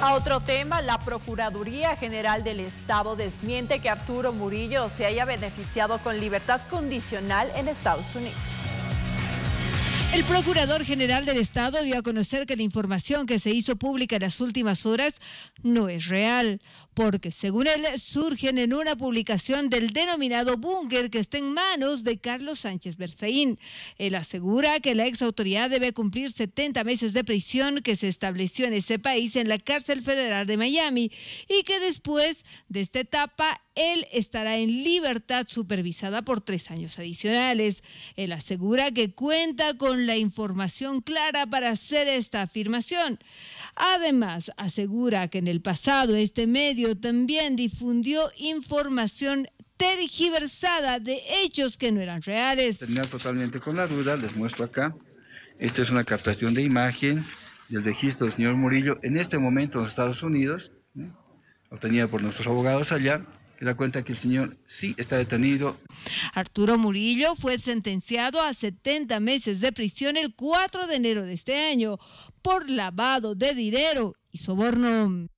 A otro tema, la Procuraduría General del Estado desmiente que Arturo Murillo se haya beneficiado con libertad condicional en Estados Unidos. El Procurador General del Estado dio a conocer que la información que se hizo pública en las últimas horas no es real, porque según él surgen en una publicación del denominado búnker que está en manos de Carlos Sánchez Berzaín. Él asegura que la ex autoridad debe cumplir 70 meses de prisión que se estableció en ese país en la cárcel federal de Miami y que después de esta etapa él estará en libertad supervisada por tres años adicionales. Él asegura que cuenta con la información clara para hacer esta afirmación. Además, asegura que en el pasado este medio también difundió información tergiversada de hechos que no eran reales. Terminar totalmente con la duda, les muestro acá. Esta es una captación de imagen del registro del señor Murillo en este momento en Estados Unidos, obtenida por nuestros abogados allá da cuenta que el señor sí está detenido. Arturo Murillo fue sentenciado a 70 meses de prisión el 4 de enero de este año por lavado de dinero y soborno.